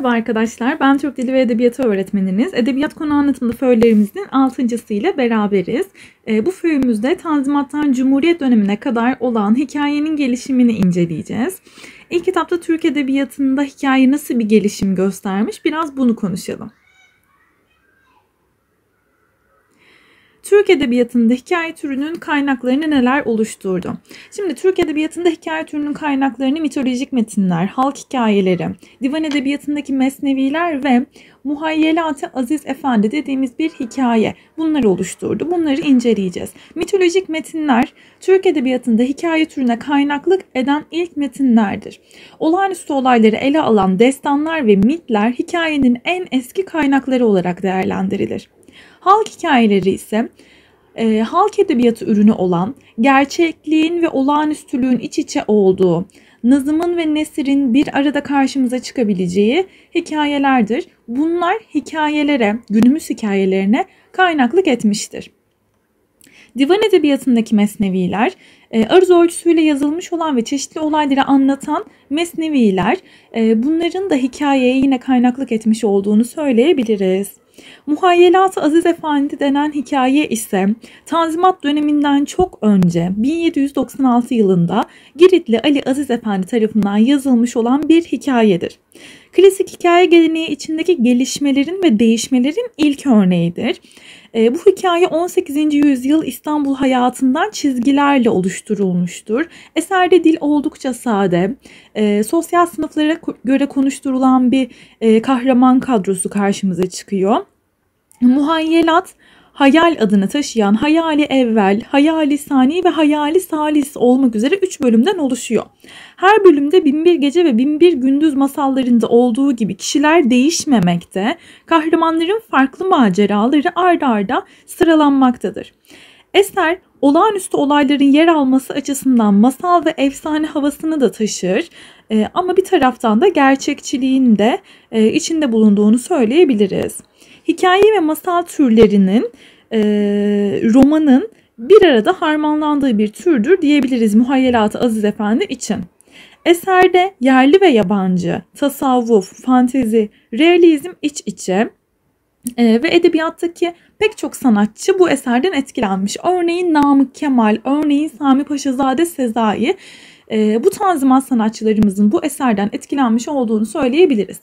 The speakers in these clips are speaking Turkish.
Merhaba arkadaşlar, ben Türk Dili ve Edebiyatı öğretmeniniz. Edebiyat konu anlatımlı föylerimizin 6.sı ile beraberiz. E, bu föyümüzde Tanzimat'tan Cumhuriyet dönemine kadar olan hikayenin gelişimini inceleyeceğiz. İlk kitapta Türk Edebiyatı'nda hikaye nasıl bir gelişim göstermiş biraz bunu konuşalım. Türk Edebiyatı'nda hikaye türünün kaynaklarını neler oluşturdu? Şimdi Türk Edebiyatı'nda hikaye türünün kaynaklarını mitolojik metinler, halk hikayeleri, divan edebiyatındaki mesneviler ve Muhayyelat-ı Aziz Efendi dediğimiz bir hikaye bunları oluşturdu. Bunları inceleyeceğiz. Mitolojik metinler Türk Edebiyatı'nda hikaye türüne kaynaklık eden ilk metinlerdir. Olağanüstü olayları ele alan destanlar ve mitler hikayenin en eski kaynakları olarak değerlendirilir. Halk hikayeleri ise e, halk edebiyatı ürünü olan gerçekliğin ve olağanüstülüğün iç içe olduğu, nazımın ve nesirin bir arada karşımıza çıkabileceği hikayelerdir. Bunlar hikayelere, günümüz hikayelerine kaynaklık etmiştir. Divan edebiyatındaki mesneviler, e, arz ölçüsüyle yazılmış olan ve çeşitli olayları anlatan mesneviler, e, bunların da hikayeye yine kaynaklık etmiş olduğunu söyleyebiliriz. Muhayyelat-ı Aziz Efendi denen hikaye ise Tanzimat döneminden çok önce 1796 yılında Giritli Ali Aziz Efendi tarafından yazılmış olan bir hikayedir. Klasik hikaye geleneği içindeki gelişmelerin ve değişmelerin ilk örneğidir. E, bu hikaye 18. yüzyıl İstanbul hayatından çizgilerle oluşturulmuştur. Eserde dil oldukça sade, e, sosyal sınıflara göre konuşturulan bir e, kahraman kadrosu karşımıza çıkıyor. Muhayyelat hayal adını taşıyan hayali evvel, hayali sani ve hayali salis olmak üzere 3 bölümden oluşuyor. Her bölümde binbir gece ve binbir gündüz masallarında olduğu gibi kişiler değişmemekte, kahramanların farklı maceraları ardarda arda sıralanmaktadır. Eser olağanüstü olayların yer alması açısından masal ve efsane havasını da taşır e, ama bir taraftan da gerçekçiliğin de e, içinde bulunduğunu söyleyebiliriz hikaye ve masal türlerinin e, romanın bir arada harmanlandığı bir türdür diyebiliriz muhayyelat Aziz Efendi için. Eserde yerli ve yabancı, tasavvuf, fantezi, realizm iç içe e, ve edebiyattaki pek çok sanatçı bu eserden etkilenmiş. Örneğin Namık Kemal, örneğin Sami Paşazade Sezai e, bu tanzimat sanatçılarımızın bu eserden etkilenmiş olduğunu söyleyebiliriz.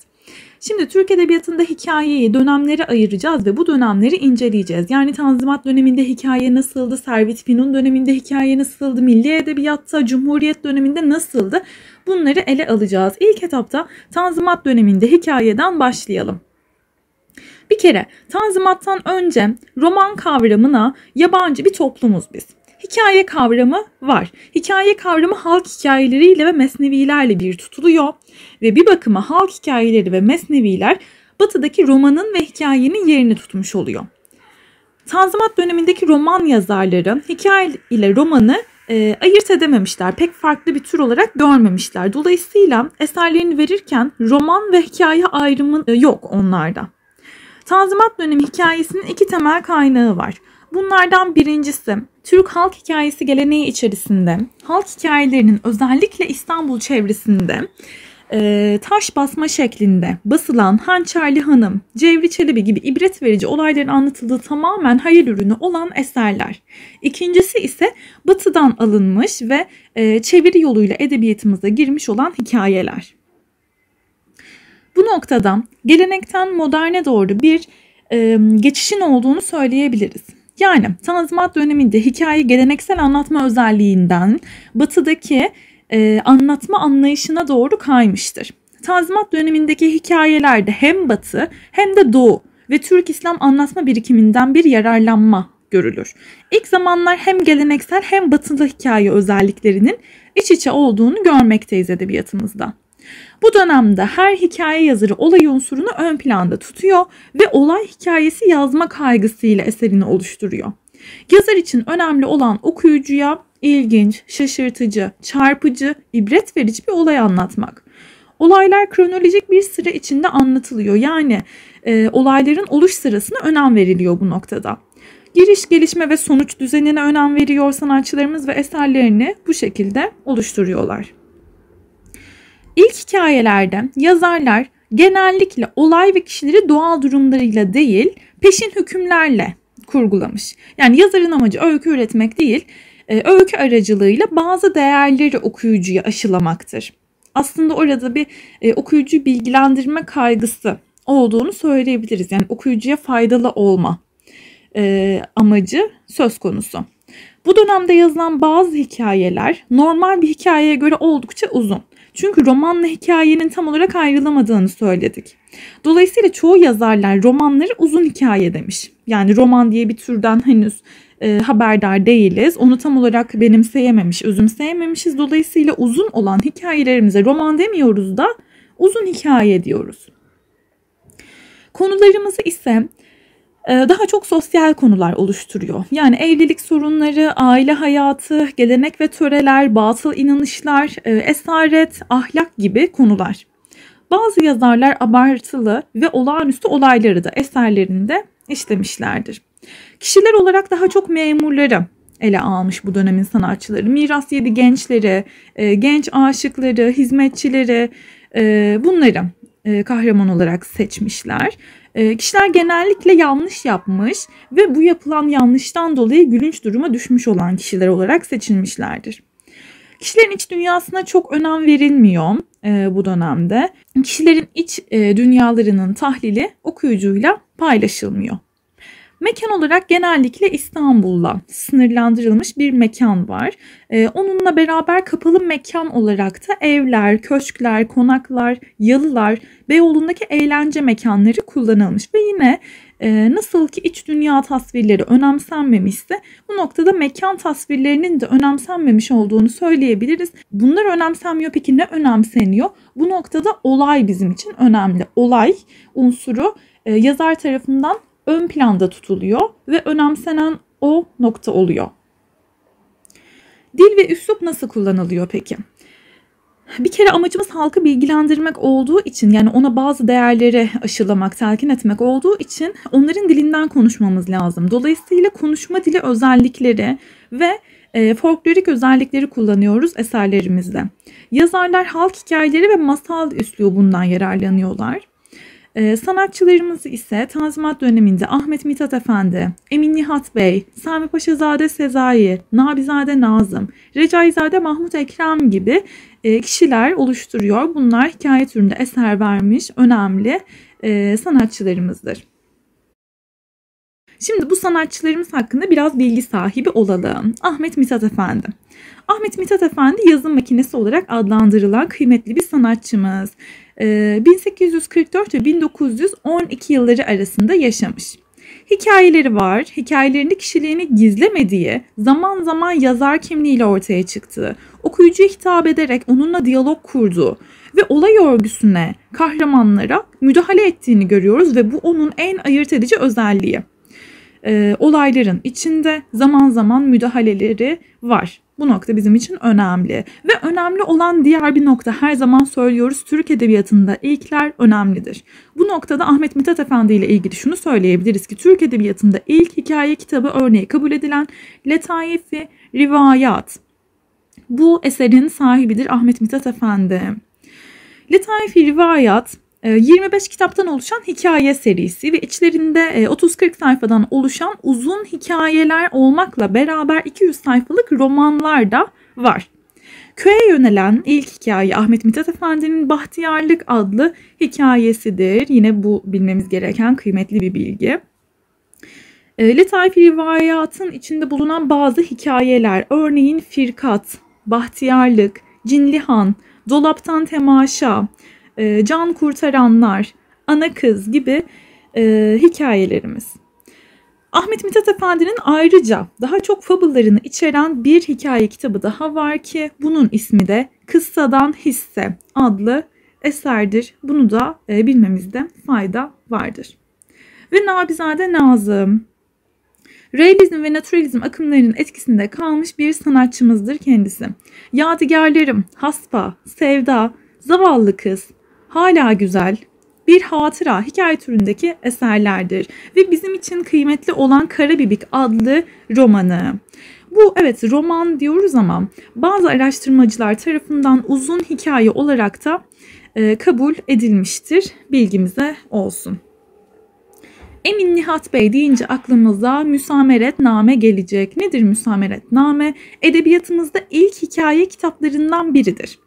Şimdi Türk Edebiyatı'nda hikayeyi dönemlere ayıracağız ve bu dönemleri inceleyeceğiz. Yani Tanzimat döneminde hikaye nasıldı, Servet Fünun döneminde hikaye nasıldı, Milli Edebiyat'ta, Cumhuriyet döneminde nasıldı bunları ele alacağız. İlk etapta Tanzimat döneminde hikayeden başlayalım. Bir kere Tanzimat'tan önce roman kavramına yabancı bir toplumuz biz hikaye kavramı var. Hikaye kavramı halk hikayeleriyle ve mesnevilerle bir tutuluyor ve bir bakıma halk hikayeleri ve mesneviler batıdaki romanın ve hikayenin yerini tutmuş oluyor. Tanzimat dönemindeki roman yazarları hikaye ile romanı e, ayırt edememişler. Pek farklı bir tür olarak görmemişler. Dolayısıyla eserlerini verirken roman ve hikaye ayrımı e, yok onlarda. Tanzimat dönemi hikayesinin iki temel kaynağı var. Bunlardan birincisi Türk halk hikayesi geleneği içerisinde halk hikayelerinin özellikle İstanbul çevresinde e, taş basma şeklinde basılan Hançerli Hanım, Cevri Çelebi gibi ibret verici olayların anlatıldığı tamamen hayal ürünü olan eserler. İkincisi ise batıdan alınmış ve e, çeviri yoluyla edebiyatımıza girmiş olan hikayeler. Bu noktada gelenekten moderne doğru bir e, geçişin olduğunu söyleyebiliriz. Yani Tanzimat döneminde hikaye geleneksel anlatma özelliğinden batıdaki e, anlatma anlayışına doğru kaymıştır. Tanzimat dönemindeki hikayelerde hem batı hem de doğu ve Türk İslam anlatma birikiminden bir yararlanma görülür. İlk zamanlar hem geleneksel hem batılı hikaye özelliklerinin iç içe olduğunu görmekteyiz edebiyatımızda. Bu dönemde her hikaye yazarı olay unsurunu ön planda tutuyor ve olay hikayesi yazma kaygısıyla eserini oluşturuyor. Yazar için önemli olan okuyucuya ilginç, şaşırtıcı, çarpıcı, ibret verici bir olay anlatmak. Olaylar kronolojik bir sıra içinde anlatılıyor. Yani e, olayların oluş sırasına önem veriliyor bu noktada. Giriş, gelişme ve sonuç düzenine önem veriyor sanatçılarımız ve eserlerini bu şekilde oluşturuyorlar. İlk hikayelerde yazarlar genellikle olay ve kişileri doğal durumlarıyla değil, peşin hükümlerle kurgulamış. Yani yazarın amacı öykü üretmek değil, e, öykü aracılığıyla bazı değerleri okuyucuya aşılamaktır. Aslında orada bir e, okuyucu bilgilendirme kaygısı olduğunu söyleyebiliriz. Yani okuyucuya faydalı olma e, amacı söz konusu. Bu dönemde yazılan bazı hikayeler normal bir hikayeye göre oldukça uzun. Çünkü romanla hikayenin tam olarak ayrılamadığını söyledik. Dolayısıyla çoğu yazarlar romanları uzun hikaye demiş. Yani roman diye bir türden henüz e, haberdar değiliz. Onu tam olarak benimseyememiş, özümseyememişiz. Dolayısıyla uzun olan hikayelerimize roman demiyoruz da uzun hikaye diyoruz. Konularımızı ise ee, daha çok sosyal konular oluşturuyor. Yani evlilik sorunları, aile hayatı, gelenek ve töreler, batıl inanışlar, e, esaret, ahlak gibi konular. Bazı yazarlar abartılı ve olağanüstü olayları da eserlerinde işlemişlerdir. Kişiler olarak daha çok memurları ele almış bu dönemin sanatçıları. Miras yedi gençleri, e, genç aşıkları, hizmetçileri e, bunları kahraman olarak seçmişler. Ee, kişiler genellikle yanlış yapmış ve bu yapılan yanlıştan dolayı gülünç duruma düşmüş olan kişiler olarak seçilmişlerdir. Kişilerin iç dünyasına çok önem verilmiyor e, bu dönemde. Kişilerin iç e, dünyalarının tahlili okuyucuyla paylaşılmıyor. Mekan olarak genellikle İstanbul'la sınırlandırılmış bir mekan var. Ee, onunla beraber kapalı mekan olarak da evler, köşkler, konaklar, yalılar, Beyoğlu'ndaki eğlence mekanları kullanılmış. Ve yine e, nasıl ki iç dünya tasvirleri önemsenmemişse bu noktada mekan tasvirlerinin de önemsenmemiş olduğunu söyleyebiliriz. Bunlar önemsenmiyor peki ne önemseniyor? Bu noktada olay bizim için önemli. Olay unsuru e, yazar tarafından ön planda tutuluyor ve önemsenen o nokta oluyor. Dil ve üslup nasıl kullanılıyor peki? Bir kere amacımız halkı bilgilendirmek olduğu için yani ona bazı değerleri aşılamak, telkin etmek olduğu için onların dilinden konuşmamız lazım. Dolayısıyla konuşma dili özellikleri ve e, folklorik özellikleri kullanıyoruz eserlerimizde. Yazarlar halk hikayeleri ve masal üslubundan yararlanıyorlar. Ee, sanatçılarımız ise Tanzimat döneminde Ahmet Mithat Efendi, Emin Nihat Bey, Sami Paşazade Sezai, Nabizade Nazım, Recaizade Mahmut Ekrem gibi e, kişiler oluşturuyor. Bunlar hikaye türünde eser vermiş önemli e, sanatçılarımızdır. Şimdi bu sanatçılarımız hakkında biraz bilgi sahibi olalım. Ahmet Mithat Efendi. Ahmet Mithat Efendi yazım makinesi olarak adlandırılan kıymetli bir sanatçımız. 1844 ee, ve 1912 yılları arasında yaşamış. Hikayeleri var, hikayelerinde kişiliğini gizlemediği, zaman zaman yazar kimliğiyle ortaya çıktığı, okuyucuya hitap ederek onunla diyalog kurduğu ve olay örgüsüne, kahramanlara müdahale ettiğini görüyoruz ve bu onun en ayırt edici özelliği. Ee, olayların içinde zaman zaman müdahaleleri var. Bu nokta bizim için önemli. Ve önemli olan diğer bir nokta her zaman söylüyoruz Türk Edebiyatı'nda ilkler önemlidir. Bu noktada Ahmet Mithat Efendi ile ilgili şunu söyleyebiliriz ki Türk Edebiyatı'nda ilk hikaye kitabı örneği kabul edilen Letaifi Rivayat. Bu eserin sahibidir Ahmet Mithat Efendi. Letaifi Rivayat 25 ee, kitaptan oluşan hikaye serisi ve içlerinde 30-40 e, sayfadan oluşan uzun hikayeler olmakla beraber 200 sayfalık romanlar da var. Köye yönelen ilk hikaye Ahmet Mithat Efendi'nin Bahtiyarlık adlı hikayesidir. Yine bu bilmemiz gereken kıymetli bir bilgi. Ee, Letaif rivayatın içinde bulunan bazı hikayeler örneğin Firkat, Bahtiyarlık, Cinlihan, Dolaptan Temaşa, e, Can Kurtaranlar, Ana Kız gibi e, hikayelerimiz. Ahmet Mithat Efendi'nin ayrıca daha çok fabullarını içeren bir hikaye kitabı daha var ki bunun ismi de Kıssadan Hisse adlı eserdir. Bunu da e, bilmemizde fayda vardır. Ve Nabizade Nazım. Realizm ve naturalizm akımlarının etkisinde kalmış bir sanatçımızdır kendisi. Yadigarlarım, Haspa, Sevda, Zavallı Kız, hala güzel, bir hatıra hikaye türündeki eserlerdir ve bizim için kıymetli olan Kara Bibik adlı romanı. Bu evet roman diyoruz ama bazı araştırmacılar tarafından uzun hikaye olarak da e, kabul edilmiştir. Bilgimize olsun. Emin Nihat Bey deyince aklımıza müsameretname gelecek. Nedir müsameretname? Edebiyatımızda ilk hikaye kitaplarından biridir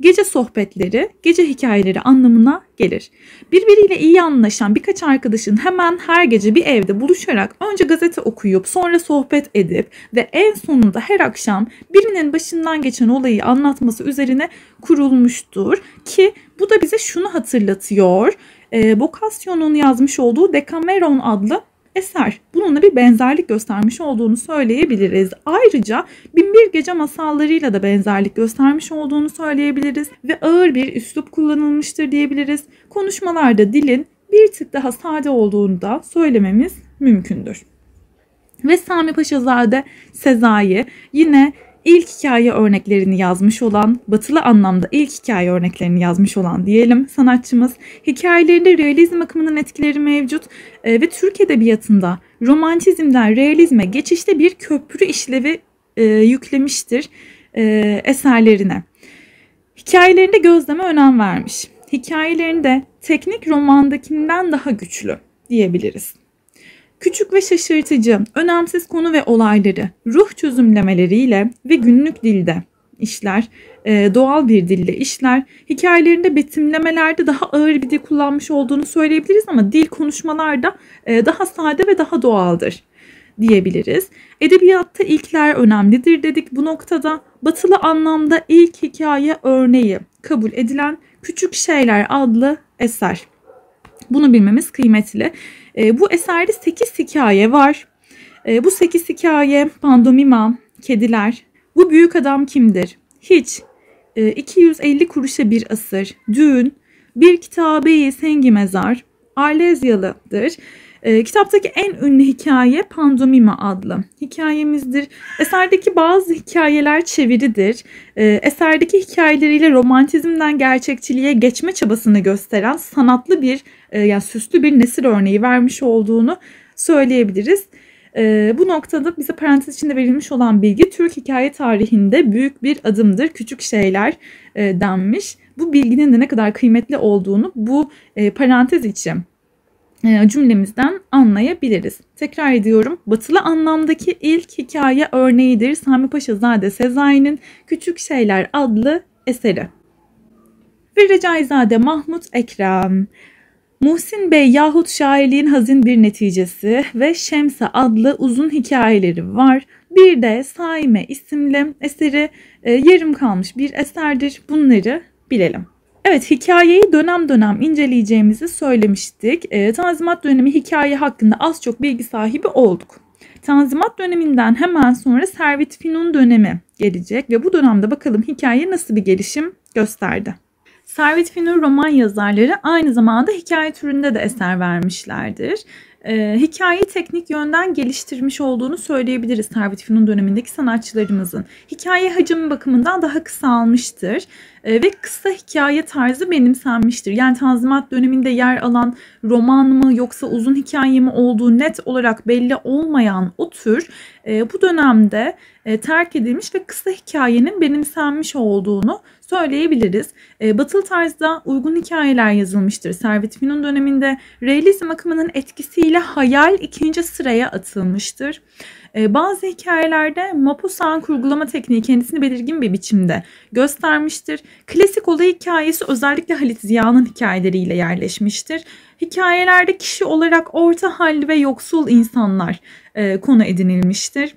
gece sohbetleri, gece hikayeleri anlamına gelir. Birbiriyle iyi anlaşan birkaç arkadaşın hemen her gece bir evde buluşarak önce gazete okuyup sonra sohbet edip ve en sonunda her akşam birinin başından geçen olayı anlatması üzerine kurulmuştur ki bu da bize şunu hatırlatıyor. E, ee, Boccaccio'nun yazmış olduğu Decameron adlı eser bununla bir benzerlik göstermiş olduğunu söyleyebiliriz. Ayrıca Binbir Gece masallarıyla da benzerlik göstermiş olduğunu söyleyebiliriz ve ağır bir üslup kullanılmıştır diyebiliriz. Konuşmalarda dilin bir tık daha sade olduğunu da söylememiz mümkündür. Ve Sami Paşazade Sezai yine ilk hikaye örneklerini yazmış olan, batılı anlamda ilk hikaye örneklerini yazmış olan diyelim sanatçımız. Hikayelerinde realizm akımının etkileri mevcut e, ve Türk edebiyatında romantizmden realizme geçişte bir köprü işlevi e, yüklemiştir e, eserlerine. Hikayelerinde gözleme önem vermiş. Hikayelerinde teknik romandakinden daha güçlü diyebiliriz. Küçük ve şaşırtıcı, önemsiz konu ve olayları ruh çözümlemeleriyle ve günlük dilde işler, e, doğal bir dille işler. Hikayelerinde betimlemelerde daha ağır bir dil kullanmış olduğunu söyleyebiliriz ama dil konuşmalarda e, daha sade ve daha doğaldır diyebiliriz. Edebiyatta ilkler önemlidir dedik bu noktada. Batılı anlamda ilk hikaye örneği kabul edilen Küçük Şeyler adlı eser. Bunu bilmemiz kıymetli. E, bu eserde 8 hikaye var. E, bu 8 hikaye pandomima, kediler, bu büyük adam kimdir, hiç, e, ee, 250 kuruşa bir asır, düğün, bir kitabeyi sengi mezar, Alezyalı'dır. E, kitaptaki en ünlü hikaye Pandomima adlı hikayemizdir. Eserdeki bazı hikayeler çeviridir. E, eserdeki hikayeleriyle romantizmden gerçekçiliğe geçme çabasını gösteren sanatlı bir e, yani süslü bir nesil örneği vermiş olduğunu söyleyebiliriz. E, bu noktada bize parantez içinde verilmiş olan bilgi Türk hikaye tarihinde büyük bir adımdır, küçük şeyler e, denmiş. Bu bilginin de ne kadar kıymetli olduğunu bu e, parantez içi e, cümlemizden anlayabiliriz. Tekrar ediyorum. Batılı anlamdaki ilk hikaye örneğidir Sami Paşazade Sezai'nin Küçük Şeyler adlı eseri. Ve Recaizade Mahmut Ekrem. Muhsin Bey yahut şairliğin hazin bir neticesi ve Şemsa adlı uzun hikayeleri var. Bir de Saime isimli eseri e, yarım kalmış bir eserdir. Bunları bilelim. Evet hikayeyi dönem dönem inceleyeceğimizi söylemiştik. E, Tanzimat dönemi hikaye hakkında az çok bilgi sahibi olduk. Tanzimat döneminden hemen sonra Servet Finun dönemi gelecek ve bu dönemde bakalım hikaye nasıl bir gelişim gösterdi. Servet Finun roman yazarları aynı zamanda hikaye türünde de eser vermişlerdir e, hikayeyi teknik yönden geliştirmiş olduğunu söyleyebiliriz Servet Fünun dönemindeki sanatçılarımızın. Hikaye hacmi bakımından daha kısalmıştır e, ve kısa hikaye tarzı benimsenmiştir. Yani Tanzimat döneminde yer alan roman mı yoksa uzun hikaye mi olduğu net olarak belli olmayan o tür e, bu dönemde e, terk edilmiş ve kısa hikayenin benimsenmiş olduğunu söyleyebiliriz. E, batılı tarzda uygun hikayeler yazılmıştır. Servet Fünun döneminde realizm akımının etkisiyle hayal ikinci sıraya atılmıştır. E, bazı hikayelerde Mapusa'nın kurgulama tekniği kendisini belirgin bir biçimde göstermiştir. Klasik olay hikayesi özellikle Halit Ziya'nın hikayeleriyle yerleşmiştir. Hikayelerde kişi olarak orta halli ve yoksul insanlar e, konu edinilmiştir.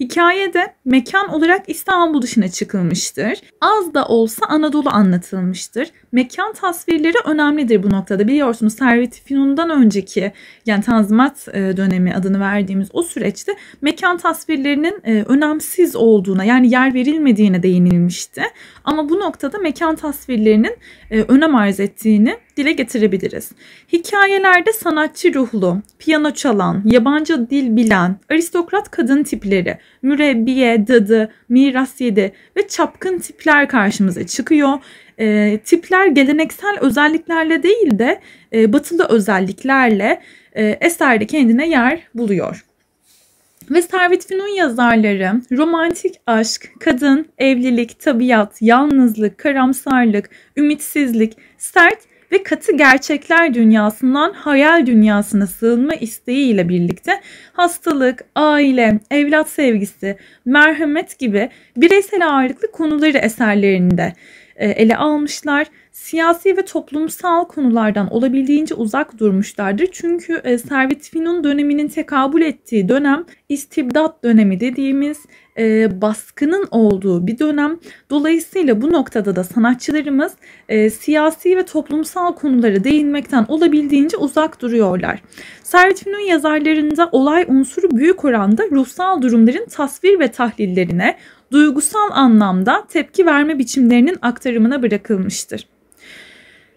Hikayede mekan olarak İstanbul dışına çıkılmıştır. Az da olsa Anadolu anlatılmıştır. Mekan tasvirleri önemlidir bu noktada. Biliyorsunuz Servet Fünun'dan önceki yani Tanzimat e, dönemi adını verdiğimiz o süreçte mekan tasvirlerinin e, önemsiz olduğuna yani yer verilmediğine değinilmişti. Ama bu noktada mekan tasvirlerinin e, önem arz ettiğini dile getirebiliriz. Hikayelerde sanatçı ruhlu, piyano çalan, yabancı dil bilen, aristokrat kadın tipleri, mürebbiye, dadı, miras yedi ve çapkın tipler karşımıza çıkıyor. E, tipler geleneksel özelliklerle değil de e, batılı özelliklerle e, eserde kendine yer buluyor. Ve Servet Fünun yazarları romantik aşk, kadın, evlilik, tabiat, yalnızlık, karamsarlık, ümitsizlik, sert ve katı gerçekler dünyasından hayal dünyasına sığınma isteğiyle birlikte hastalık, aile, evlat sevgisi, merhamet gibi bireysel ağırlıklı konuları eserlerinde e, ele almışlar. Siyasi ve toplumsal konulardan olabildiğince uzak durmuşlardır. Çünkü e, Servet Fünun döneminin tekabül ettiği dönem istibdat dönemi dediğimiz e, baskının olduğu bir dönem. Dolayısıyla bu noktada da sanatçılarımız siyasi ve toplumsal konulara değinmekten olabildiğince uzak duruyorlar. Servet Fünun yazarlarında olay unsuru büyük oranda ruhsal durumların tasvir ve tahlillerine, duygusal anlamda tepki verme biçimlerinin aktarımına bırakılmıştır.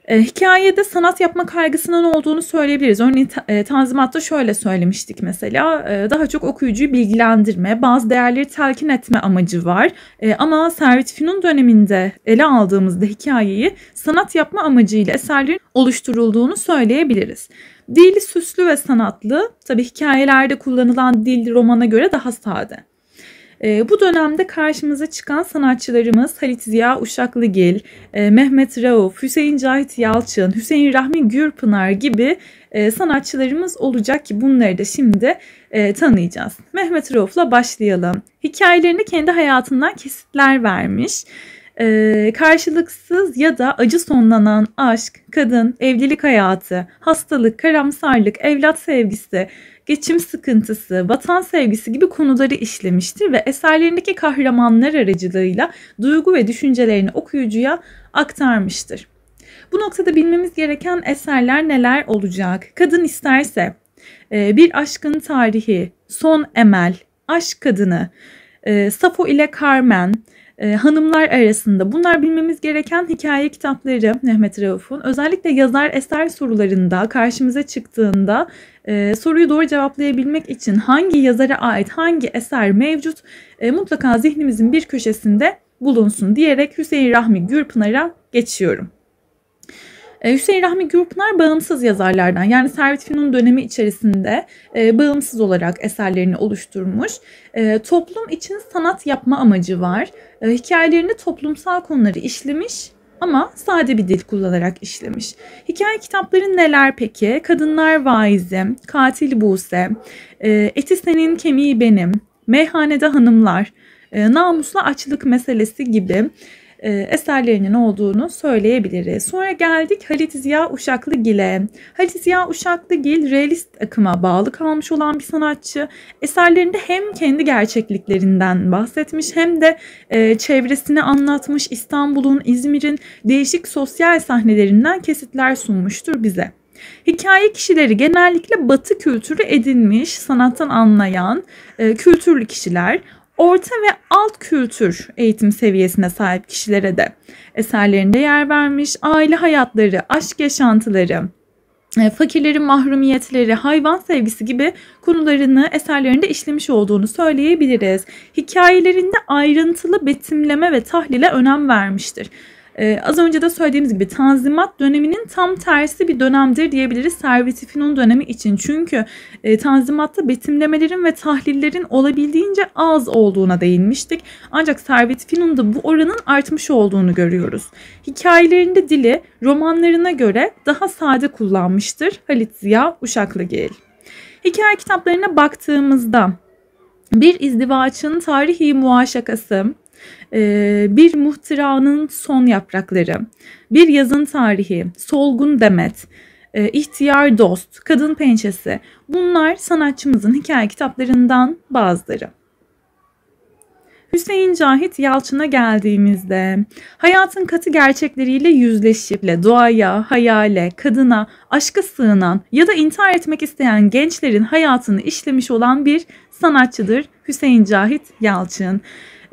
E, hikayede sanat yapma kaygısının olduğunu söyleyebiliriz. Örneğin e, Tanzimat'ta şöyle söylemiştik mesela. E, daha çok okuyucuyu bilgilendirme, bazı değerleri telkin etme amacı var. E, ama Servet Fünun döneminde ele aldığımızda hikayeyi sanat yapma amacıyla eserlerin oluşturulduğunu söyleyebiliriz. Dil süslü ve sanatlı. Tabii hikayelerde kullanılan dil romana göre daha sade. E, bu dönemde karşımıza çıkan sanatçılarımız Halit Ziya Uşaklıgil, e, Mehmet Rauf, Hüseyin Cahit Yalçın, Hüseyin Rahmi Gürpınar gibi e, sanatçılarımız olacak ki bunları da şimdi e, tanıyacağız. Mehmet Rauf'la başlayalım. Hikayelerini kendi hayatından kesitler vermiş e, karşılıksız ya da acı sonlanan aşk, kadın, evlilik hayatı, hastalık, karamsarlık, evlat sevgisi, geçim sıkıntısı, vatan sevgisi gibi konuları işlemiştir ve eserlerindeki kahramanlar aracılığıyla duygu ve düşüncelerini okuyucuya aktarmıştır. Bu noktada bilmemiz gereken eserler neler olacak? Kadın isterse e, bir aşkın tarihi, son emel, aşk kadını, e, Safo ile Carmen, e, hanımlar arasında. Bunlar bilmemiz gereken hikaye kitapları Mehmet Rauf'un. Özellikle yazar eser sorularında karşımıza çıktığında e, soruyu doğru cevaplayabilmek için hangi yazara ait hangi eser mevcut e, mutlaka zihnimizin bir köşesinde bulunsun diyerek Hüseyin Rahmi Gürpınar'a geçiyorum. E, Hüseyin Rahmi Gürpınar bağımsız yazarlardan yani Servet Fünun dönemi içerisinde e, bağımsız olarak eserlerini oluşturmuş. E, toplum için sanat yapma amacı var. Hikayelerini toplumsal konuları işlemiş ama sade bir dil kullanarak işlemiş. Hikaye kitapları neler peki? Kadınlar Vaizi, Katil Buse, Eti Senin Kemiği Benim, Meyhanede Hanımlar, Namusla Açlık Meselesi gibi e, eserlerinin olduğunu söyleyebiliriz. Sonra geldik Halit Ziya Uşaklıgil'e. Halit Ziya Uşaklıgil realist akıma bağlı kalmış olan bir sanatçı. Eserlerinde hem kendi gerçekliklerinden bahsetmiş hem de e, çevresini anlatmış İstanbul'un, İzmir'in değişik sosyal sahnelerinden kesitler sunmuştur bize. Hikaye kişileri genellikle batı kültürü edinmiş, sanattan anlayan e, kültürlü kişiler orta ve alt kültür eğitim seviyesine sahip kişilere de eserlerinde yer vermiş. Aile hayatları, aşk yaşantıları, e, fakirlerin mahrumiyetleri, hayvan sevgisi gibi konularını eserlerinde işlemiş olduğunu söyleyebiliriz. Hikayelerinde ayrıntılı betimleme ve tahlile önem vermiştir. Ee, az önce de söylediğimiz gibi Tanzimat döneminin tam tersi bir dönemdir diyebiliriz Servet-i Fünun dönemi için. Çünkü e, Tanzimat'ta betimlemelerin ve tahlillerin olabildiğince az olduğuna değinmiştik. Ancak Servet-i Fünun'da bu oranın artmış olduğunu görüyoruz. Hikayelerinde dili romanlarına göre daha sade kullanmıştır Halit Ziya Uşaklıgil. Hikaye kitaplarına baktığımızda bir izdivaçın tarihi muaşakası, ee, bir muhtıranın son yaprakları, bir yazın tarihi, solgun demet, e, ihtiyar dost, kadın pençesi bunlar sanatçımızın hikaye kitaplarından bazıları. Hüseyin Cahit Yalçın'a geldiğimizde hayatın katı gerçekleriyle yüzleşip doğaya, hayale, kadına, aşka sığınan ya da intihar etmek isteyen gençlerin hayatını işlemiş olan bir sanatçıdır Hüseyin Cahit Yalçın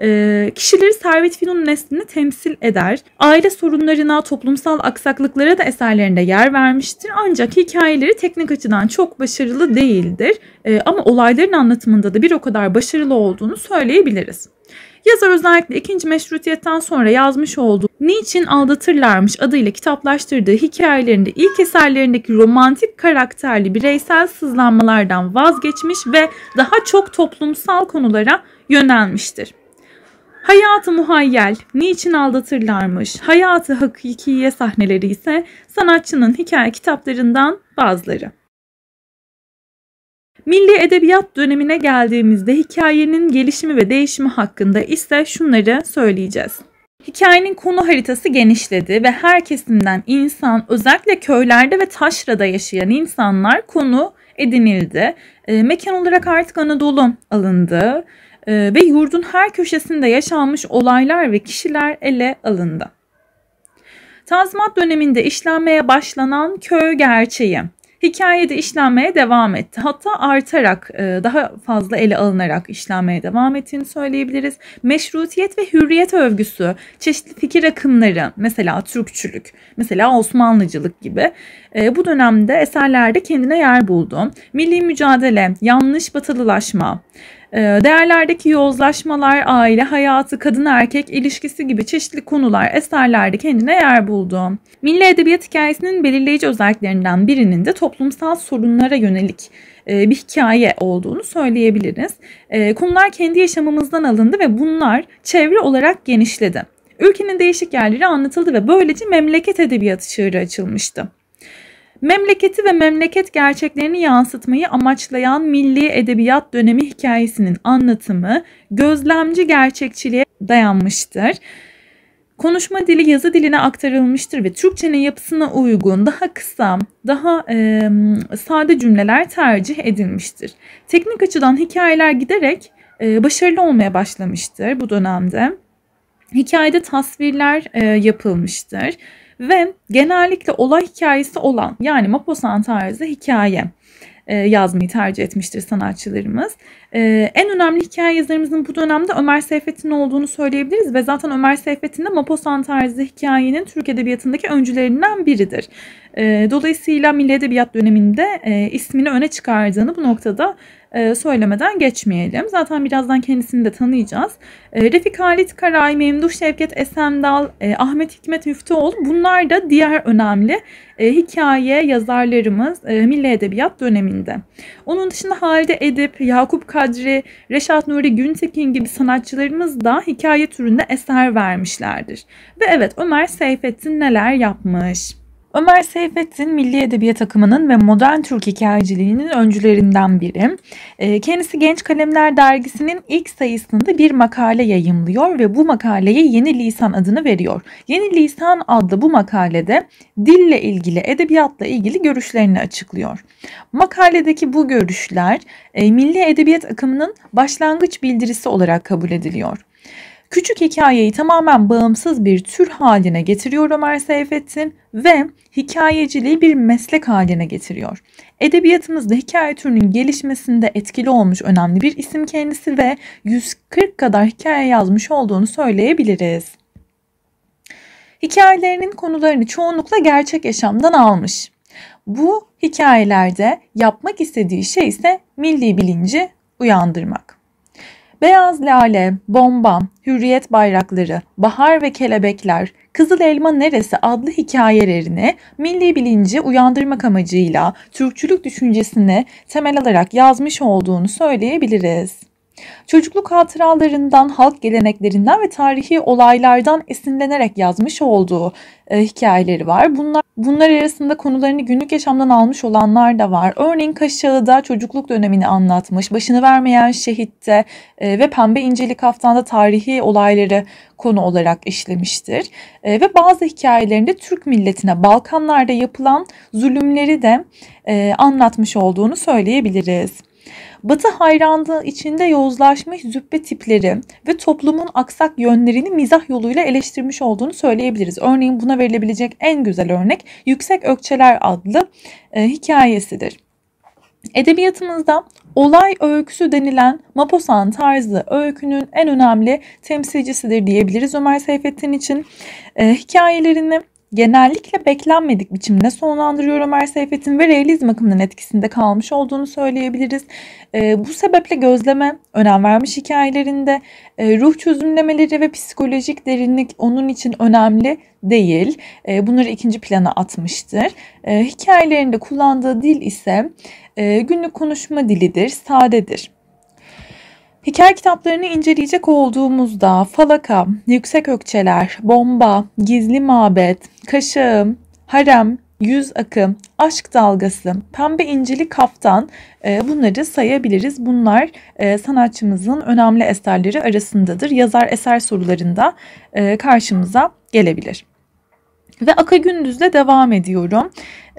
e, kişileri Servet Fünun neslinde temsil eder. Aile sorunlarına, toplumsal aksaklıklara da eserlerinde yer vermiştir. Ancak hikayeleri teknik açıdan çok başarılı değildir. E, ama olayların anlatımında da bir o kadar başarılı olduğunu söyleyebiliriz. Yazar özellikle ikinci meşrutiyetten sonra yazmış olduğu Niçin Aldatırlarmış adıyla kitaplaştırdığı hikayelerinde ilk eserlerindeki romantik karakterli bireysel sızlanmalardan vazgeçmiş ve daha çok toplumsal konulara yönelmiştir. Hayatı muhayyel, niçin aldatırlarmış, hayatı hakikiye sahneleri ise sanatçının hikaye kitaplarından bazıları. Milli Edebiyat dönemine geldiğimizde hikayenin gelişimi ve değişimi hakkında ise şunları söyleyeceğiz. Hikayenin konu haritası genişledi ve her kesimden insan, özellikle köylerde ve taşrada yaşayan insanlar konu edinildi. E, mekan olarak artık Anadolu alındı. Ee, ve yurdun her köşesinde yaşanmış olaylar ve kişiler ele alındı. Tazmat döneminde işlenmeye başlanan köy gerçeği hikayede işlenmeye devam etti. Hatta artarak e, daha fazla ele alınarak işlenmeye devam ettiğini söyleyebiliriz. Meşrutiyet ve hürriyet övgüsü, çeşitli fikir akımları mesela Türkçülük, mesela Osmanlıcılık gibi e, bu dönemde eserlerde kendine yer buldu. Milli mücadele, yanlış batılılaşma, ee, değerlerdeki yozlaşmalar, aile hayatı, kadın erkek ilişkisi gibi çeşitli konular eserlerde kendine yer buldu. Milli edebiyat hikayesinin belirleyici özelliklerinden birinin de toplumsal sorunlara yönelik e, bir hikaye olduğunu söyleyebiliriz. E, konular kendi yaşamımızdan alındı ve bunlar çevre olarak genişledi. Ülkenin değişik yerleri anlatıldı ve böylece memleket edebiyatı çığırı açılmıştı. Memleketi ve memleket gerçeklerini yansıtmayı amaçlayan milli edebiyat dönemi hikayesinin anlatımı gözlemci gerçekçiliğe dayanmıştır. Konuşma dili yazı diline aktarılmıştır ve Türkçenin yapısına uygun, daha kısa, daha e, sade cümleler tercih edilmiştir. Teknik açıdan hikayeler giderek e, başarılı olmaya başlamıştır bu dönemde. Hikayede tasvirler e, yapılmıştır ve genellikle olay hikayesi olan yani Maposan tarzı hikaye e, yazmayı tercih etmiştir sanatçılarımız. E, en önemli hikaye yazarımızın bu dönemde Ömer Seyfettin olduğunu söyleyebiliriz ve zaten Ömer Seyfettin de Maposan tarzı hikayenin Türk Edebiyatı'ndaki öncülerinden biridir. E, dolayısıyla Milli Edebiyat döneminde ismini öne çıkardığını bu noktada ee, söylemeden geçmeyelim. Zaten birazdan kendisini de tanıyacağız. Ee, Refik Halit Karay, Memduh Şevket Esendal, e, Ahmet Hikmet Müftüoğlu bunlar da diğer önemli e, hikaye yazarlarımız e, milli edebiyat döneminde. Onun dışında Halide Edip, Yakup Kadri, Reşat Nuri Güntekin gibi sanatçılarımız da hikaye türünde eser vermişlerdir. Ve evet Ömer Seyfettin neler yapmış? Ömer Seyfettin milli edebiyat akımının ve modern Türk hikayeciliğinin öncülerinden biri. Ee, kendisi Genç Kalemler dergisinin ilk sayısında bir makale yayımlıyor ve bu makaleye Yeni Lisan adını veriyor. Yeni Lisan adlı bu makalede dille ilgili, edebiyatla ilgili görüşlerini açıklıyor. Makaledeki bu görüşler e, milli edebiyat akımının başlangıç bildirisi olarak kabul ediliyor. Küçük hikayeyi tamamen bağımsız bir tür haline getiriyor Ömer Seyfettin ve hikayeciliği bir meslek haline getiriyor. Edebiyatımızda hikaye türünün gelişmesinde etkili olmuş önemli bir isim kendisi ve 140 kadar hikaye yazmış olduğunu söyleyebiliriz. Hikayelerinin konularını çoğunlukla gerçek yaşamdan almış. Bu hikayelerde yapmak istediği şey ise milli bilinci uyandırmak. Beyaz lale, bomba, hürriyet bayrakları, bahar ve kelebekler, Kızıl Elma Neresi adlı hikayelerini milli bilinci uyandırmak amacıyla Türkçülük düşüncesine temel alarak yazmış olduğunu söyleyebiliriz. Çocukluk hatıralarından, halk geleneklerinden ve tarihi olaylardan esinlenerek yazmış olduğu e, hikayeleri var. Bunlar bunlar arasında konularını günlük yaşamdan almış olanlar da var. Örneğin Kaşağı'da çocukluk dönemini anlatmış, başını vermeyen şehitte e, ve Pembe İnceli Kaftan'da tarihi olayları konu olarak işlemiştir. E, ve bazı hikayelerinde Türk milletine Balkanlarda yapılan zulümleri de e, anlatmış olduğunu söyleyebiliriz. Batı hayranlığı içinde yozlaşmış züppe tipleri ve toplumun aksak yönlerini mizah yoluyla eleştirmiş olduğunu söyleyebiliriz. Örneğin buna verilebilecek en güzel örnek Yüksek Ökçeler adlı e, hikayesidir. Edebiyatımızda olay öyküsü denilen Maposan tarzı öykünün en önemli temsilcisidir diyebiliriz Ömer Seyfettin için. E, hikayelerini genellikle beklenmedik biçimde sonlandırıyor Ömer Seyfet'in ve realizm akımının etkisinde kalmış olduğunu söyleyebiliriz. E, bu sebeple gözleme önem vermiş hikayelerinde e, ruh çözümlemeleri ve psikolojik derinlik onun için önemli değil. E, bunları ikinci plana atmıştır. E, hikayelerinde kullandığı dil ise e, günlük konuşma dilidir, sadedir. Hikaye kitaplarını inceleyecek olduğumuzda Falaka, Yüksek Ökçeler, Bomba, Gizli Mabet, Kaşığım, Harem, Yüz Akım, Aşk Dalgası, Pembe İncili Kaftan e, bunları sayabiliriz. Bunlar e, sanatçımızın önemli eserleri arasındadır. Yazar eser sorularında e, karşımıza gelebilir. Ve Aka Gündüz'le devam ediyorum.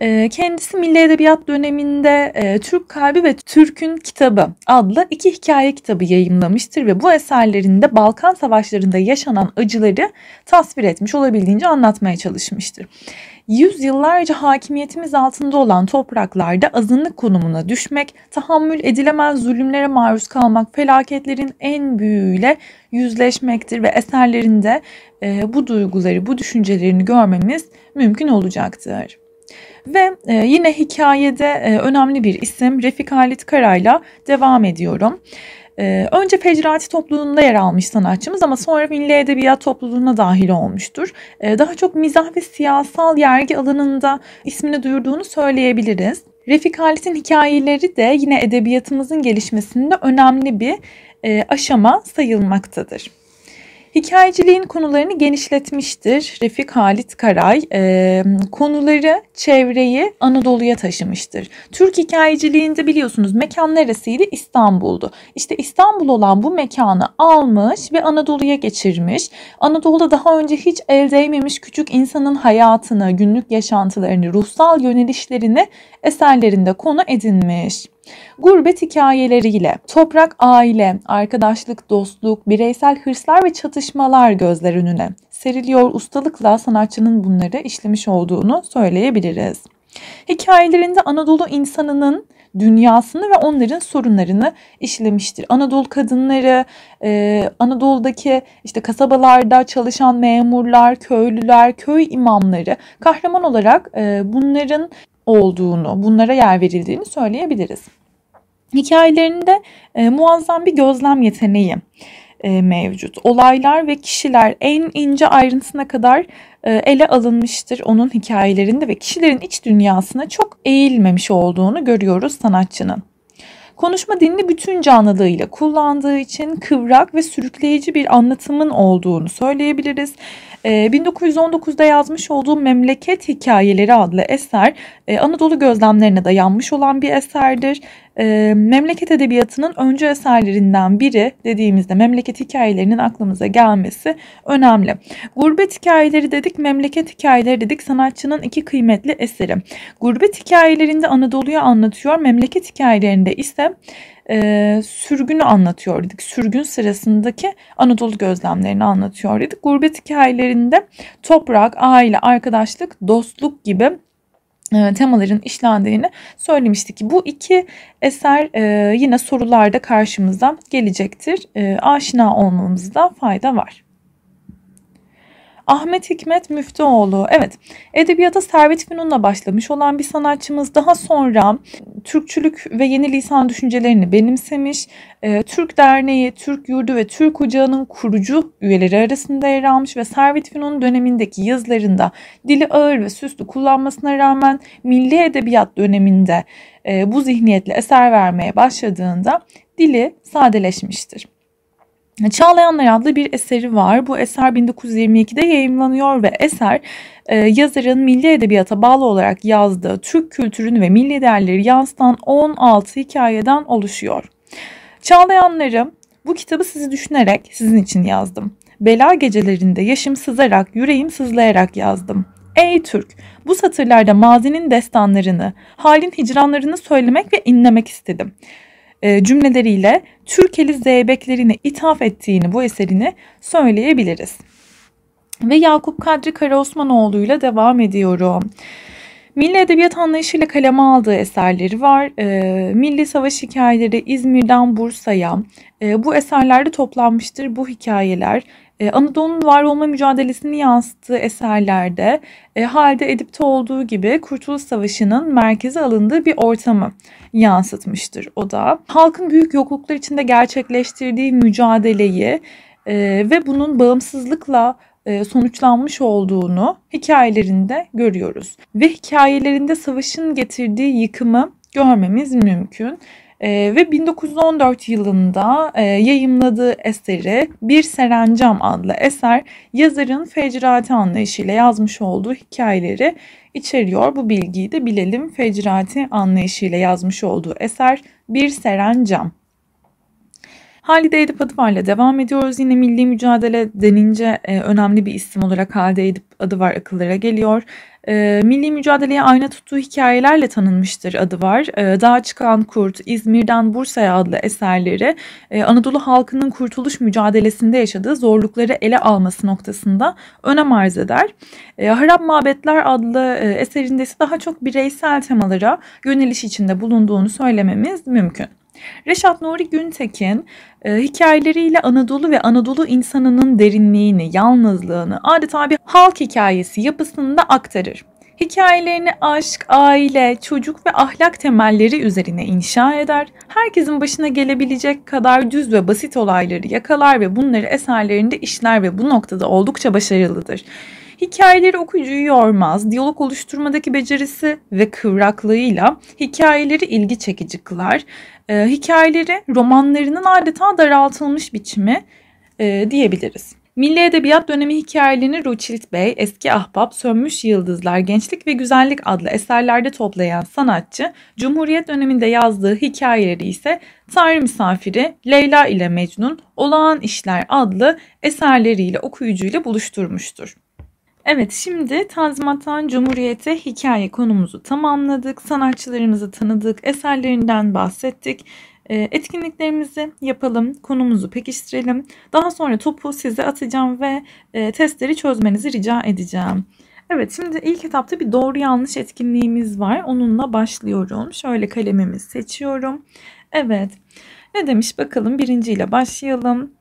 Ee, kendisi Milli Edebiyat döneminde e, Türk Kalbi ve Türk'ün Kitabı adlı iki hikaye kitabı yayımlamıştır ve bu eserlerinde Balkan Savaşları'nda yaşanan acıları tasvir etmiş olabildiğince anlatmaya çalışmıştır. Yüzyıllarca hakimiyetimiz altında olan topraklarda azınlık konumuna düşmek, tahammül edilemez zulümlere maruz kalmak felaketlerin en büyüğüyle yüzleşmektir ve eserlerinde e, bu duyguları, bu düşüncelerini görmemiz mümkün olacaktır. Ve e, yine hikayede e, önemli bir isim Refik Halit Kara'yla devam ediyorum. Önce Fecrati topluluğunda yer almış sanatçımız ama sonra milli edebiyat topluluğuna dahil olmuştur. Daha çok mizah ve siyasal yergi alanında ismini duyurduğunu söyleyebiliriz. Refik Halit'in hikayeleri de yine edebiyatımızın gelişmesinde önemli bir aşama sayılmaktadır. Hikayeciliğin konularını genişletmiştir. Refik Halit Karay e, konuları, çevreyi Anadolu'ya taşımıştır. Türk hikayeciliğinde biliyorsunuz mekan neresiydi? İstanbul'du. İşte İstanbul olan bu mekanı almış ve Anadolu'ya geçirmiş. Anadolu'da daha önce hiç el değmemiş küçük insanın hayatını, günlük yaşantılarını, ruhsal yönelişlerini eserlerinde konu edinmiş. Gurbet hikayeleriyle toprak aile, arkadaşlık, dostluk, bireysel hırslar ve çatışmalar gözler önüne seriliyor ustalıkla sanatçının bunları işlemiş olduğunu söyleyebiliriz. Hikayelerinde Anadolu insanının dünyasını ve onların sorunlarını işlemiştir. Anadolu kadınları, e, Anadolu'daki işte kasabalarda çalışan memurlar, köylüler, köy imamları kahraman olarak e, bunların olduğunu, bunlara yer verildiğini söyleyebiliriz. Hikayelerinde e, muazzam bir gözlem yeteneği e, mevcut. Olaylar ve kişiler en ince ayrıntısına kadar e, ele alınmıştır onun hikayelerinde ve kişilerin iç dünyasına çok eğilmemiş olduğunu görüyoruz sanatçının. Konuşma dilini bütün canlılığıyla kullandığı için kıvrak ve sürükleyici bir anlatımın olduğunu söyleyebiliriz. 1919'da ee, yazmış olduğu Memleket Hikayeleri adlı eser e, Anadolu gözlemlerine dayanmış olan bir eserdir. Ee, memleket edebiyatının öncü eserlerinden biri dediğimizde memleket hikayelerinin aklımıza gelmesi önemli. Gurbet hikayeleri dedik, memleket hikayeleri dedik sanatçının iki kıymetli eseri. Gurbet hikayelerinde Anadolu'yu anlatıyor, memleket hikayelerinde ise e, sürgünü anlatıyor dedik. Sürgün sırasındaki Anadolu gözlemlerini anlatıyor dedik. Gurbet hikayelerinde toprak, aile, arkadaşlık, dostluk gibi e, temaların işlendiğini söylemiştik ki bu iki eser e, yine sorularda karşımıza gelecektir. E, aşina olmamızda fayda var. Ahmet Hikmet Müftüoğlu. Evet edebiyata Servet Fünun'la başlamış olan bir sanatçımız daha sonra Türkçülük ve yeni lisan düşüncelerini benimsemiş. E, Türk Derneği, Türk Yurdu ve Türk Ocağı'nın kurucu üyeleri arasında yer almış ve Servet Fünun dönemindeki yazılarında dili ağır ve süslü kullanmasına rağmen milli edebiyat döneminde e, bu zihniyetle eser vermeye başladığında dili sadeleşmiştir. Çağlayanlar adlı bir eseri var. Bu eser 1922'de yayımlanıyor ve eser e, yazarın milli edebiyata bağlı olarak yazdığı Türk kültürünü ve milli değerleri yansıtan 16 hikayeden oluşuyor. Çağlayanlarım, bu kitabı sizi düşünerek sizin için yazdım. Bela gecelerinde yaşım sızarak, yüreğim sızlayarak yazdım. Ey Türk, bu satırlarda mazinin destanlarını, halin hicranlarını söylemek ve inlemek istedim. E, cümleleriyle Türkeli zeybeklerine ithaf ettiğini bu eserini söyleyebiliriz. Ve Yakup Kadri Karaosmanoğlu ile devam ediyorum. Milli edebiyat anlayışıyla kaleme aldığı eserleri var. E, Milli Savaş hikayeleri İzmir'den Bursa'ya. E, bu eserlerde toplanmıştır bu hikayeler e, Anadolu'nun var olma mücadelesini yansıttığı eserlerde e, halde Edip'te olduğu gibi Kurtuluş Savaşı'nın merkeze alındığı bir ortamı yansıtmıştır o da. Halkın büyük yokluklar içinde gerçekleştirdiği mücadeleyi e, ve bunun bağımsızlıkla e, sonuçlanmış olduğunu hikayelerinde görüyoruz. Ve hikayelerinde savaşın getirdiği yıkımı görmemiz mümkün. E, ve 1914 yılında e, yayımladığı eseri Bir Serencam adlı eser yazarın fecraati anlayışıyla yazmış olduğu hikayeleri içeriyor. Bu bilgiyi de bilelim. Fecraati anlayışıyla yazmış olduğu eser Bir Serencam. Halide Edip Adıvar ile devam ediyoruz. Yine milli mücadele denince e, önemli bir isim olarak Halide Edip Adıvar akıllara geliyor. E, milli mücadeleye ayna tuttuğu hikayelerle tanınmıştır adı var. E, ee, Dağa Çıkan Kurt, İzmir'den Bursa'ya adlı eserleri e, Anadolu halkının kurtuluş mücadelesinde yaşadığı zorlukları ele alması noktasında önem arz eder. E, Harap Mabetler adlı e, eserinde ise daha çok bireysel temalara yöneliş içinde bulunduğunu söylememiz mümkün. Reşat Nuri Güntekin e, hikayeleriyle Anadolu ve Anadolu insanının derinliğini, yalnızlığını adeta bir halk hikayesi yapısında aktarır. Hikayelerini aşk, aile, çocuk ve ahlak temelleri üzerine inşa eder. Herkesin başına gelebilecek kadar düz ve basit olayları yakalar ve bunları eserlerinde işler ve bu noktada oldukça başarılıdır. Hikayeleri okuyucuyu yormaz, diyalog oluşturmadaki becerisi ve kıvraklığıyla hikayeleri ilgi çekici kılar e, hikayeleri romanlarının adeta daraltılmış biçimi e, diyebiliriz. Milli Edebiyat Dönemi Hikayelerini Ruçilt Bey, Eski Ahbap, Sönmüş Yıldızlar, Gençlik ve Güzellik adlı eserlerde toplayan sanatçı, Cumhuriyet döneminde yazdığı hikayeleri ise Tanrı Misafiri, Leyla ile Mecnun, Olağan İşler adlı eserleriyle okuyucuyla buluşturmuştur. Evet şimdi Tanzimat'tan Cumhuriyet'e hikaye konumuzu tamamladık. Sanatçılarımızı tanıdık, eserlerinden bahsettik. Ee, etkinliklerimizi yapalım, konumuzu pekiştirelim. Daha sonra topu size atacağım ve e, testleri çözmenizi rica edeceğim. Evet şimdi ilk etapta bir doğru yanlış etkinliğimiz var. Onunla başlıyorum. Şöyle kalemimi seçiyorum. Evet ne demiş bakalım birinciyle başlayalım.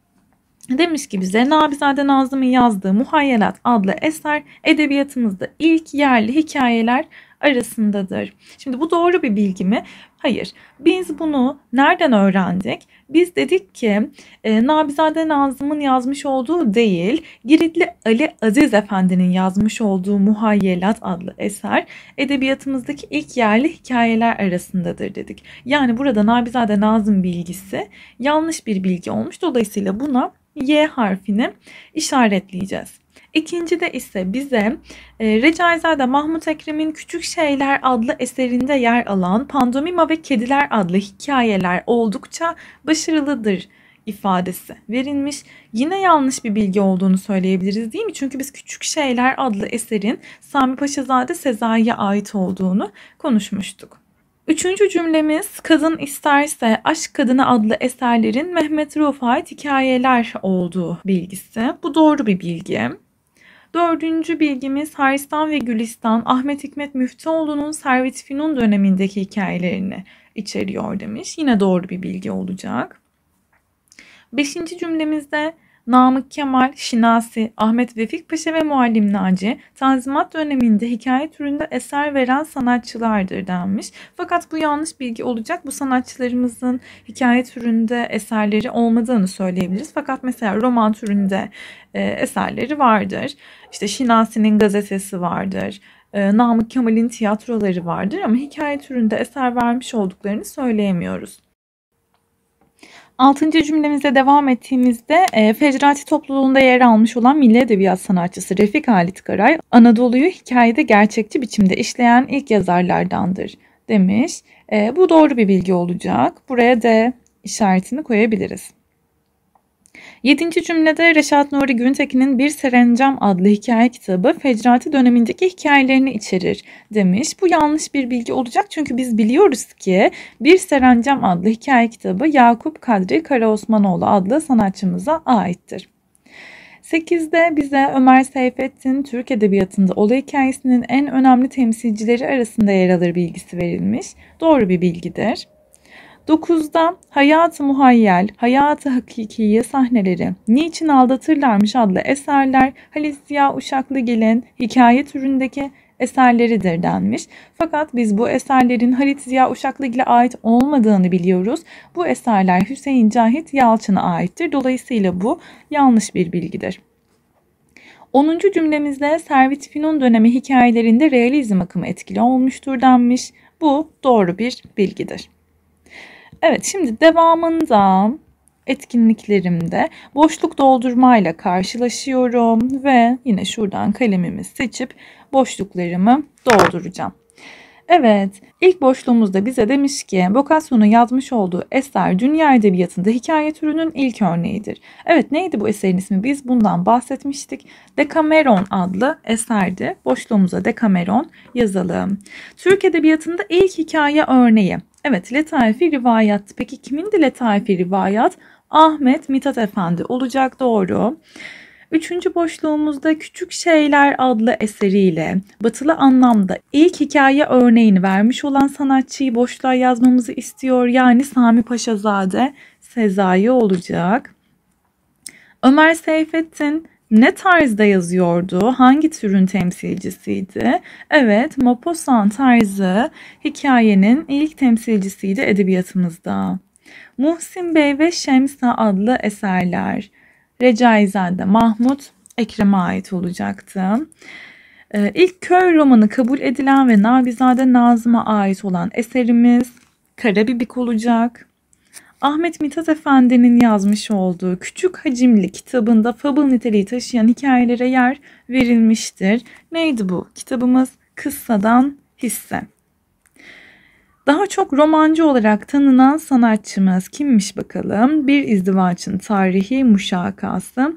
Demiş ki bize Nabizade Nazım'ın yazdığı Muhayyelat adlı eser edebiyatımızda ilk yerli hikayeler arasındadır. Şimdi bu doğru bir bilgi mi? Hayır. Biz bunu nereden öğrendik? Biz dedik ki e, Nabizade Nazım'ın yazmış olduğu değil, Giritli Ali Aziz Efendi'nin yazmış olduğu Muhayyelat adlı eser edebiyatımızdaki ilk yerli hikayeler arasındadır dedik. Yani burada Nabizade Nazım bilgisi yanlış bir bilgi olmuş. Dolayısıyla buna Y harfini işaretleyeceğiz. İkinci de ise bize e, Recaizade Mahmut Ekrem'in Küçük Şeyler adlı eserinde yer alan Pandomima ve Kediler adlı hikayeler oldukça başarılıdır ifadesi verilmiş. Yine yanlış bir bilgi olduğunu söyleyebiliriz değil mi? Çünkü biz Küçük Şeyler adlı eserin Sami Paşazade Sezai'ye ait olduğunu konuşmuştuk. Üçüncü cümlemiz Kadın isterse Aşk Kadını adlı eserlerin Mehmet Rauf'a ait hikayeler olduğu bilgisi. Bu doğru bir bilgi. Dördüncü bilgimiz Haristan ve Gülistan Ahmet Hikmet Müftüoğlu'nun Servet Finun dönemindeki hikayelerini içeriyor demiş. Yine doğru bir bilgi olacak. Beşinci cümlemizde Namık Kemal, Şinasi, Ahmet Vefik Paşa ve Muallim Naci, Tanzimat döneminde hikaye türünde eser veren sanatçılardır denmiş. Fakat bu yanlış bilgi olacak. Bu sanatçılarımızın hikaye türünde eserleri olmadığını söyleyebiliriz. Fakat mesela roman türünde e, eserleri vardır. İşte Şinasi'nin gazetesi vardır. E, Namık Kemal'in tiyatroları vardır ama hikaye türünde eser vermiş olduklarını söyleyemiyoruz. Altıncı cümlemize devam ettiğimizde e, Fecrati topluluğunda yer almış olan milli edebiyat sanatçısı Refik Halit Karay, Anadolu'yu hikayede gerçekçi biçimde işleyen ilk yazarlardandır demiş. E, bu doğru bir bilgi olacak. Buraya da işaretini koyabiliriz. Yedinci cümlede Reşat Nuri Güntekin'in Bir Serencam adlı hikaye kitabı Fecrati dönemindeki hikayelerini içerir demiş. Bu yanlış bir bilgi olacak çünkü biz biliyoruz ki Bir Serencam adlı hikaye kitabı Yakup Kadri Karaosmanoğlu adlı sanatçımıza aittir. 8'de bize Ömer Seyfettin Türk Edebiyatı'nda olay hikayesinin en önemli temsilcileri arasında yer alır bilgisi verilmiş. Doğru bir bilgidir. 9'da Hayatı Muhayyel, Hayatı Hakikiye sahneleri, Niçin Aldatırlarmış adlı eserler Halis Ziya Uşaklıgil'in hikaye türündeki eserleridir denmiş. Fakat biz bu eserlerin Halit Ziya Uşaklıgil'e ait olmadığını biliyoruz. Bu eserler Hüseyin Cahit Yalçın'a aittir. Dolayısıyla bu yanlış bir bilgidir. 10. cümlemizde Servet Finun dönemi hikayelerinde realizm akımı etkili olmuştur denmiş. Bu doğru bir bilgidir. Evet şimdi devamında etkinliklerimde boşluk doldurmayla karşılaşıyorum ve yine şuradan kalemimi seçip boşluklarımı dolduracağım. Evet, ilk boşluğumuzda bize demiş ki Boccacio'nun yazmış olduğu eser dünya edebiyatında hikaye türünün ilk örneğidir. Evet, neydi bu eserin ismi? Biz bundan bahsetmiştik. Decameron adlı eserdi. Boşluğumuza Decameron yazalım. Türk edebiyatında ilk hikaye örneği. Evet letaifi rivayat. Peki kimindi letaifi rivayet? Ahmet Mithat Efendi olacak doğru. Üçüncü boşluğumuzda Küçük Şeyler adlı eseriyle batılı anlamda ilk hikaye örneğini vermiş olan sanatçıyı boşluğa yazmamızı istiyor. Yani Sami Paşazade Sezai olacak. Ömer Seyfettin ne tarzda yazıyordu, hangi türün temsilcisiydi? Evet, Maupassant tarzı hikayenin ilk temsilcisiydi edebiyatımızda. Muhsin Bey ve Şemsa adlı eserler Recaizade Mahmut Ekrem'e ait olacaktı. Ee, ilk köy romanı kabul edilen ve Nabizade Nazım'a ait olan eserimiz Karabibik olacak. Ahmet Mithat Efendi'nin yazmış olduğu Küçük Hacimli kitabında fabıl niteliği taşıyan hikayelere yer verilmiştir. Neydi bu? Kitabımız Kıssadan Hisse. Daha çok romancı olarak tanınan sanatçımız kimmiş bakalım? Bir izdivaçın tarihi muşakası,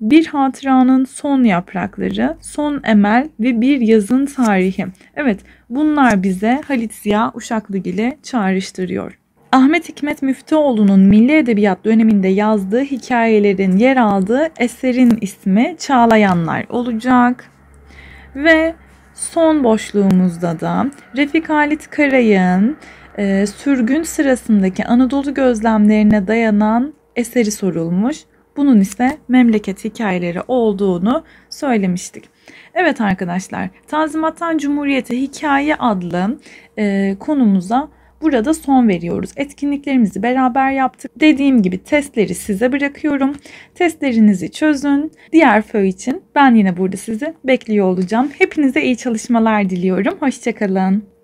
bir hatıranın son yaprakları, son emel ve bir yazın tarihi. Evet bunlar bize Halit Ziya Uşaklıgil'i çağrıştırıyor. Ahmet Hikmet Müftüoğlu'nun Milli Edebiyat döneminde yazdığı hikayelerin yer aldığı eserin ismi Çağlayanlar olacak. Ve son boşluğumuzda da Refik Halit Karay'ın e, sürgün sırasındaki Anadolu gözlemlerine dayanan eseri sorulmuş. Bunun ise memleket hikayeleri olduğunu söylemiştik. Evet arkadaşlar, Tanzimat'tan Cumhuriyete Hikaye adlı e, konumuza burada son veriyoruz. Etkinliklerimizi beraber yaptık. Dediğim gibi testleri size bırakıyorum. Testlerinizi çözün. Diğer föy için ben yine burada sizi bekliyor olacağım. Hepinize iyi çalışmalar diliyorum. Hoşçakalın.